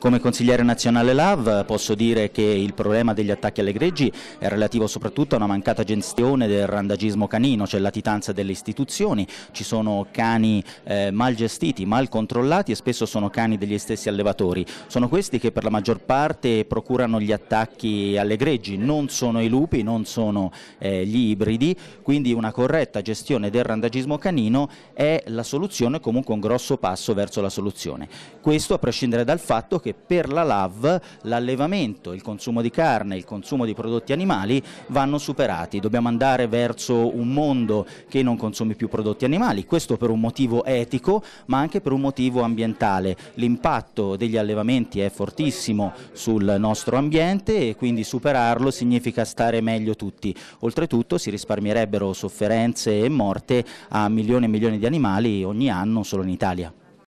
Come consigliere nazionale LAV posso dire che il problema degli attacchi alle greggi è relativo soprattutto a una mancata gestione del randagismo canino, cioè latitanza delle istituzioni. Ci sono cani eh, mal gestiti, mal controllati e spesso sono cani degli stessi allevatori. Sono questi che per la maggior parte procurano gli attacchi alle greggi, non sono i lupi, non sono eh, gli ibridi, quindi una corretta gestione del randagismo canino è la soluzione, comunque un grosso passo verso la soluzione. Questo a prescindere dal fatto che che per la LAV l'allevamento, il consumo di carne, il consumo di prodotti animali vanno superati. Dobbiamo andare verso un mondo che non consumi più prodotti animali, questo per un motivo etico ma anche per un motivo ambientale. L'impatto degli allevamenti è fortissimo sul nostro ambiente e quindi superarlo significa stare meglio tutti. Oltretutto si risparmierebbero sofferenze e morte a milioni e milioni di animali ogni anno solo in Italia.